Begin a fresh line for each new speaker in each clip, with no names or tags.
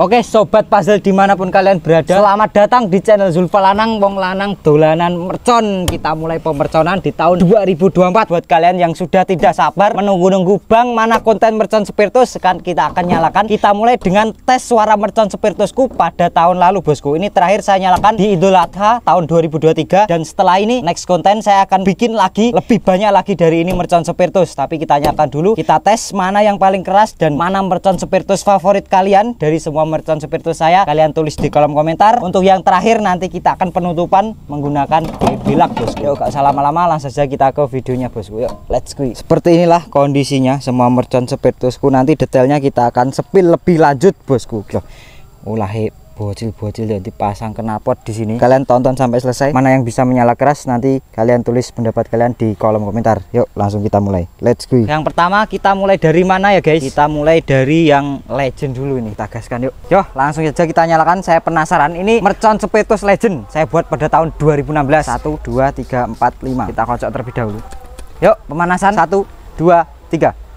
Oke sobat puzzle dimanapun kalian berada Selamat datang di channel Zulfa Lanang Wong Lanang Dolanan Mercon Kita mulai pemerconan di tahun 2024 Buat kalian yang sudah tidak sabar Menunggu-nunggu bang mana konten mercon Spiritus Sekarang kita akan nyalakan Kita mulai dengan tes suara mercon Spiritusku pada tahun lalu bosku Ini terakhir saya nyalakan di Idul Adha tahun 2023 Dan setelah ini next konten saya akan bikin lagi Lebih banyak lagi dari ini mercon Spiritus Tapi kita nyalakan dulu Kita tes mana yang paling keras dan mana mercon Spiritus favorit kalian Dari semua mercon spiritus saya kalian tulis di kolom komentar untuk yang terakhir nanti kita akan penutupan menggunakan bilak bosku yuk gak usah lama-lama langsung saja kita ke videonya bosku yuk let's go seperti inilah kondisinya semua mercon spiritusku nanti detailnya kita akan sepil lebih lanjut bosku yuk ulahi bocil-bocil jadi pasang kenapot di sini kalian tonton sampai selesai mana yang bisa menyala keras nanti kalian tulis pendapat kalian di kolom komentar yuk langsung kita mulai let's go yang pertama kita mulai dari mana ya guys kita mulai dari yang legend dulu ini kita gaskan yuk Yo langsung saja kita nyalakan saya penasaran ini mercon sepetus legend saya buat pada tahun 2016 1 2 3 4 5 kita kocok terlebih dahulu yuk pemanasan 1 2 3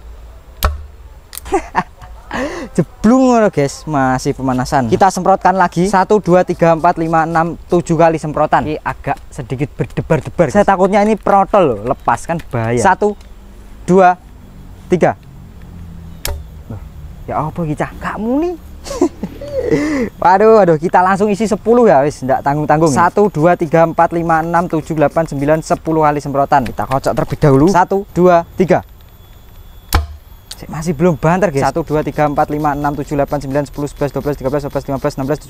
jeblung loh guys masih pemanasan kita semprotkan lagi 1 2 3 4 5 6 7 kali semprotan ini agak sedikit berdebar-debar saya takutnya ini protol loh lepas kan bahaya 1 2 3 ya apa kita gak muni Waduh, waduh, kita langsung isi 10 ya, wis, enggak tanggung-tanggung. 1 2 3 4 5 6 7 8 9 10 kali semprotan. Kita kocok terlebih dahulu. 1 2 3 masih belum banter guys 1, 2, 3, 4, 5, 6, 7, 8, 9, 10, 11, 12, 13, 14,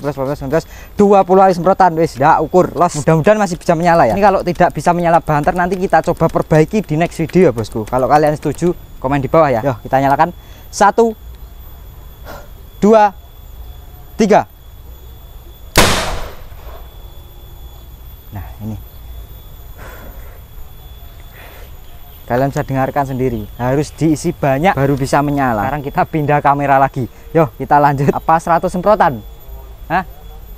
15, 16, 17, 18, 19 20 kali semprotan wis dah ukur los mudah-mudahan masih bisa menyala ya ini kalau tidak bisa menyala banter nanti kita coba perbaiki di next video ya bosku kalau kalian setuju komen di bawah ya Yo, ya. kita nyalakan 1 2 3 kalian bisa dengarkan sendiri harus diisi banyak baru bisa menyala sekarang kita pindah kamera lagi yuk kita lanjut apa 100 semprotan Hah?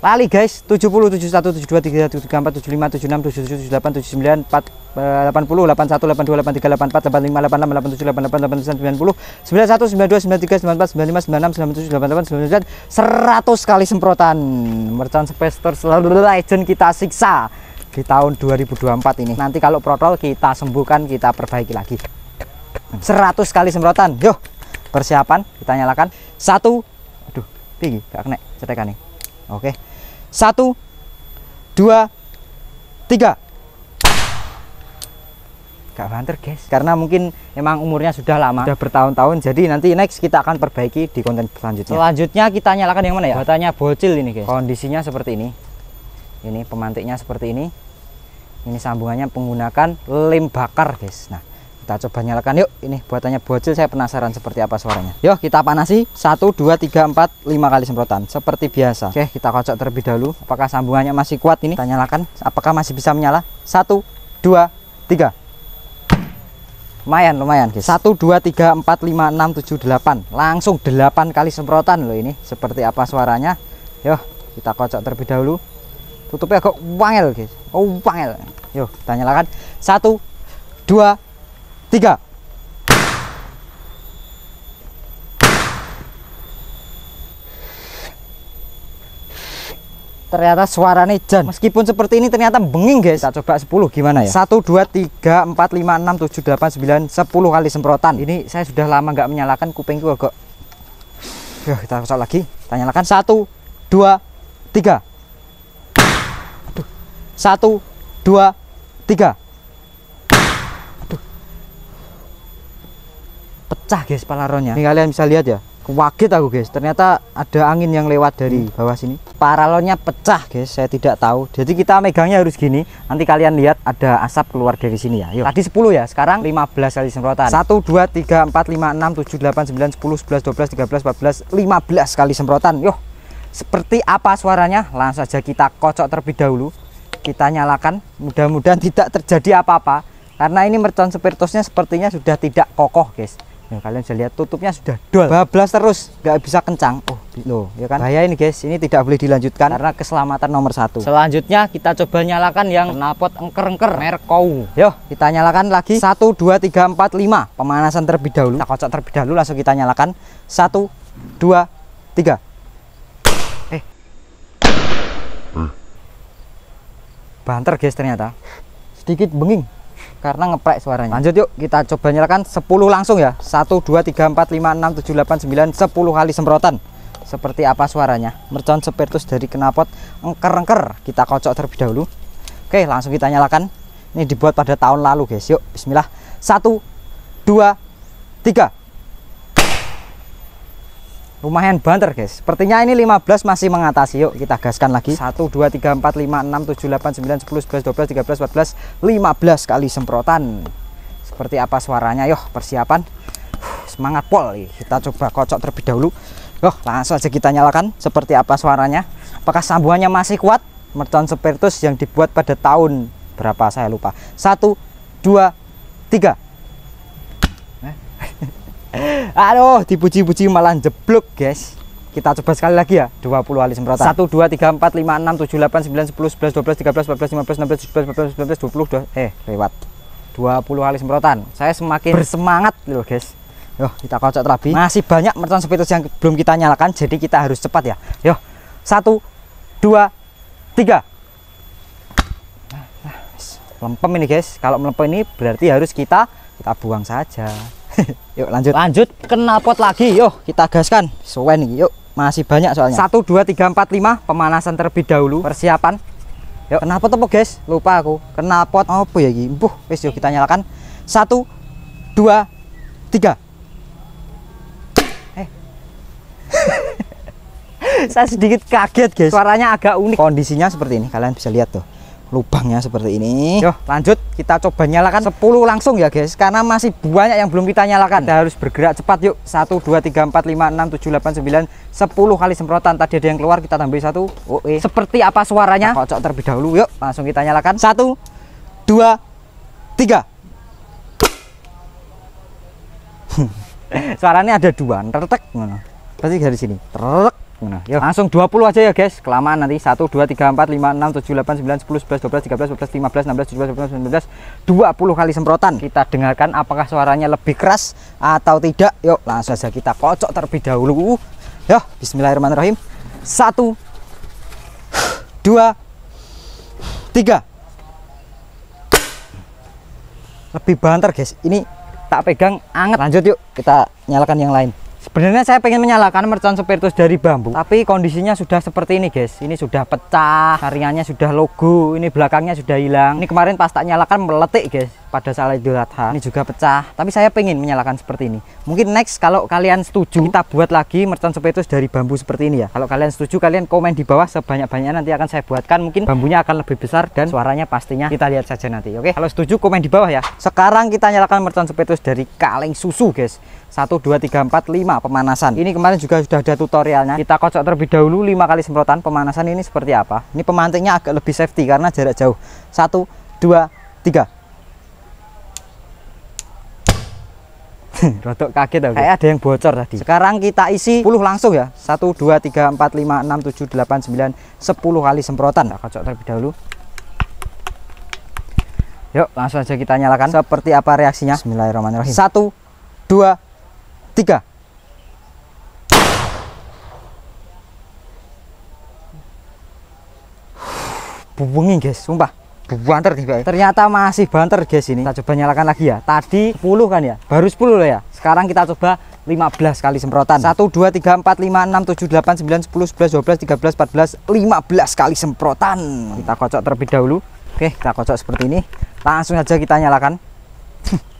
lali guys 70 71 72 33 34 75 76 77 78 79 4 80 81 82 83 84 85 86 87 88 89 90 91 92 93 94 95 96 97 98 99 100 kali semprotan mercon spester selalu legend kita siksa di tahun 2024 ini nanti kalau protol kita sembuhkan kita perbaiki lagi 100 kali semprotan yuk persiapan kita nyalakan satu aduh tinggi gak kena cetekan nih oke satu, dua, tiga. Gak banter guys, karena mungkin emang umurnya sudah lama, sudah bertahun-tahun. Jadi nanti next kita akan perbaiki di konten selanjutnya. Selanjutnya kita nyalakan yang mana ya? Batanya bocil ini guys. Kondisinya seperti ini. Ini pemantiknya seperti ini. Ini sambungannya menggunakan lem bakar guys. Nah, kita coba nyalakan yuk ini buatannya bocil saya penasaran seperti apa suaranya yuk kita panasi 1 2 3 4 5 kali semprotan seperti biasa oke kita kocok terlebih dahulu apakah sambungannya masih kuat ini kita nyalakan apakah masih bisa menyala 1 2 3 lumayan lumayan guys 1 2 3 4 5 6 7 8 langsung 8 kali semprotan loh ini seperti apa suaranya yuk kita kocok terlebih dahulu tutupnya agak wangel guys oh wangel yuk kita nyalakan 1 2 3 tiga ternyata suaranya jan meskipun seperti ini ternyata benging guys kita coba 10 gimana ya 1 2 3 4 5 6 7 8 9 10 kali semprotan ini saya sudah lama nggak menyalakan kupingku agak ya kita kocok lagi kita nyalakan 1 2 3 1 2 3 pecah guys paralonnya ini kalian bisa lihat ya kewaget aku guys ternyata ada angin yang lewat dari hmm. bawah sini paralonnya pecah guys saya tidak tahu jadi kita megangnya harus gini nanti kalian lihat ada asap keluar dari sini ya Yuk. tadi 10 ya sekarang 15 kali semprotan 1 2 3 4 5 6 7 8 9 10 11 12 13 14 15 kali semprotan yuk seperti apa suaranya langsung saja kita kocok terlebih dahulu kita nyalakan mudah-mudahan tidak terjadi apa-apa karena ini mercon spiritusnya sepertinya sudah tidak kokoh guys ya kalian bisa lihat tutupnya sudah dol bablas terus nggak bisa kencang oh loh ya kan bahaya ini guys ini tidak boleh dilanjutkan karena keselamatan nomor satu selanjutnya kita coba nyalakan yang napot engker-engker merek kau yo kita nyalakan lagi satu dua tiga empat lima pemanasan terlebih dahulu kita nah, kocok terlebih dahulu langsung kita nyalakan satu dua tiga eh hmm. banter guys ternyata sedikit benging karena ngeprek suaranya lanjut yuk kita coba nyalakan 10 langsung ya 1 2 3 4 5 6 7 8 9 10 kali semprotan seperti apa suaranya mercon spiritus dari kenapot engker-engker kita kocok terlebih dahulu oke langsung kita nyalakan ini dibuat pada tahun lalu guys yuk bismillah 1 2 3 lumayan banter guys sepertinya ini 15 masih mengatasi yuk kita gaskan lagi 1 2 3 4 5 6 7 8 9 10 11 12 13 14 15 kali semprotan seperti apa suaranya yuk persiapan semangat pol kita coba kocok terlebih dahulu yuk langsung aja kita nyalakan seperti apa suaranya apakah sambungannya masih kuat mercon Spiritus yang dibuat pada tahun berapa saya lupa 1 2 3 aduh dipuji-puji malah jeblok guys kita coba sekali lagi ya 20 kali semprotan 1 2 3 4 5 6 7 8 9 10 11 12 13 14 15 16 17 18 19 20 eh lewat 20 kali semprotan saya semakin bersemangat loh guys Yo, kita kocok terapi masih banyak mercon spiritus yang belum kita nyalakan jadi kita harus cepat ya Yo, 1 2 3 lempem ini guys kalau melempem ini berarti harus kita kita buang saja yuk lanjut lanjut kenal pot lagi yuk kita gaskan sewen nih yuk masih banyak soalnya 1 2 3 4 5 pemanasan terlebih dahulu persiapan yuk kenal pot apa guys lupa aku kenal pot apa ya ini buh wis yuk kita nyalakan 1 2 3 eh saya sedikit kaget guys suaranya agak unik kondisinya seperti ini kalian bisa lihat tuh lubangnya seperti ini Yo, lanjut kita coba nyalakan 10 langsung ya guys karena masih banyak yang belum kita nyalakan kita harus bergerak cepat yuk 1 2 3 4 5 6 7 8 9 10 kali semprotan tadi ada yang keluar kita tambah satu oh, eh. seperti apa suaranya kita kocok terlebih dahulu yuk langsung kita nyalakan 1 2 3 suaranya ada dua tertek pasti dari sini tertek Nah, yuk. Langsung 20 aja ya guys. Kelamaan nanti 1 2 3 4 5 6 7 8 9 10 11 12 13 14 15 16 17 18 19 20 kali semprotan. Kita dengarkan apakah suaranya lebih keras atau tidak. Yuk, langsung aja kita kocok terlebih dahulu. Yuk, bismillahirrahmanirrahim. 1 2 3 lebih banter guys ini tak pegang anget lanjut yuk kita nyalakan yang lain Sebenarnya saya pengen menyalakan mercon spiritus dari bambu, tapi kondisinya sudah seperti ini guys. Ini sudah pecah, karyanya sudah logo, ini belakangnya sudah hilang. Ini kemarin pas tak nyalakan meletik guys pada saat Idul Adha ini juga pecah tapi saya pengen menyalakan seperti ini mungkin next kalau kalian setuju kita buat lagi mercon sepetus dari bambu seperti ini ya kalau kalian setuju kalian komen di bawah sebanyak-banyaknya nanti akan saya buatkan mungkin bambunya akan lebih besar dan suaranya pastinya kita lihat saja nanti oke kalau setuju komen di bawah ya sekarang kita nyalakan mercon sepetus dari kaleng susu guys 1, 2, 3, 4, 5 pemanasan ini kemarin juga sudah ada tutorialnya kita kocok terlebih dahulu 5 kali semprotan pemanasan ini seperti apa ini pemantiknya agak lebih safety karena jarak jauh 1, 2, 3 Rotok kaget aku. Kayak ada yang bocor tadi. Sekarang kita isi 10 langsung ya. 1 2 3 4 5 6 7 8 9 10 kali semprotan. Kita nah, kocok terlebih dahulu. Yuk, langsung aja kita nyalakan. Seperti apa reaksinya? Bismillahirrahmanirrahim. 1 2 3 Bubungin guys, sumpah banter nih Pak. Ternyata masih banter guys ini. Kita coba nyalakan lagi ya. Tadi 10 kan ya. Baru 10 loh ya. Sekarang kita coba 15 kali semprotan. 1 2 3 4 5 6 7 8 9 10 11 12 13 14 15 kali semprotan. Kita kocok terlebih dahulu. Oke, kita kocok seperti ini. Langsung aja kita nyalakan.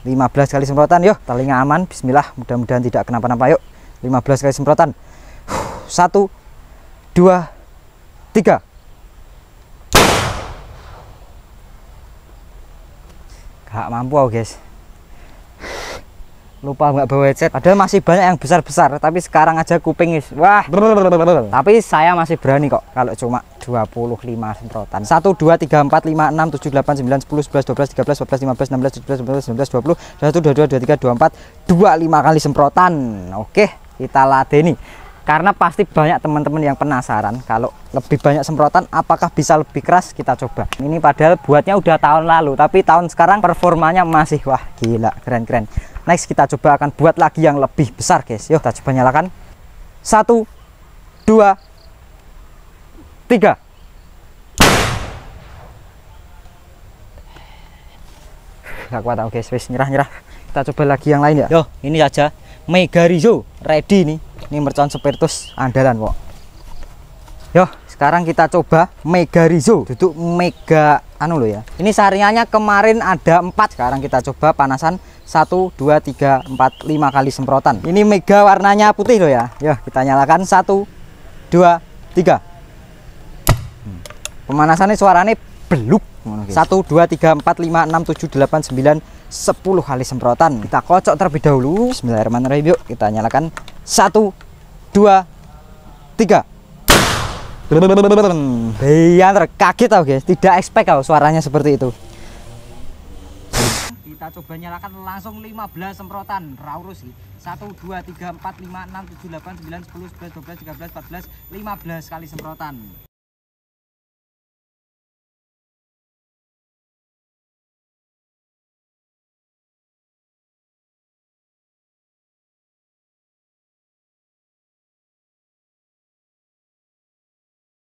15 kali semprotan yuk. Telinga aman, bismillah. Mudah-mudahan tidak kenapa-napa yuk. 15 kali semprotan. 1 2 3 gak mampu aku guys lupa nggak bawa headset padahal masih banyak yang besar-besar tapi sekarang aja kuping guys wah tapi saya masih berani kok kalau cuma 25 semprotan 1 2 3 4 5 6 7 8 9 10 11 12 13 14 15 16 17 18 19 20 21 22 23 24 25 kali semprotan oke kita ladeni karena pasti banyak teman-teman yang penasaran kalau lebih banyak semprotan apakah bisa lebih keras kita coba ini padahal buatnya udah tahun lalu tapi tahun sekarang performanya masih wah gila keren-keren next kita coba akan buat lagi yang lebih besar guys yuk kita coba nyalakan satu dua tiga gak kuat aku guys nyerah nyerah kita coba lagi yang lain ya yo ini aja Mega Rizzo ready nih ini mercon spiritus andalan kok yo sekarang kita coba mega rizo duduk mega anu lo ya ini sarinya kemarin ada empat sekarang kita coba panasan satu dua tiga empat lima kali semprotan ini mega warnanya putih lo ya yo kita nyalakan satu dua tiga hmm. pemanasannya suaranya beluk satu dua tiga empat lima enam tujuh delapan sembilan sepuluh kali semprotan kita kocok terlebih dahulu Bismillahirrahmanirrahim yuk kita nyalakan satu, dua, tiga. yang terkaget tau guys, tidak expect kau suaranya seperti itu. Kita coba nyalakan langsung 15 semprotan Raurus sih. 1 2 3 4 5 6 7 8 9 10 11 12 13 14 15 kali semprotan.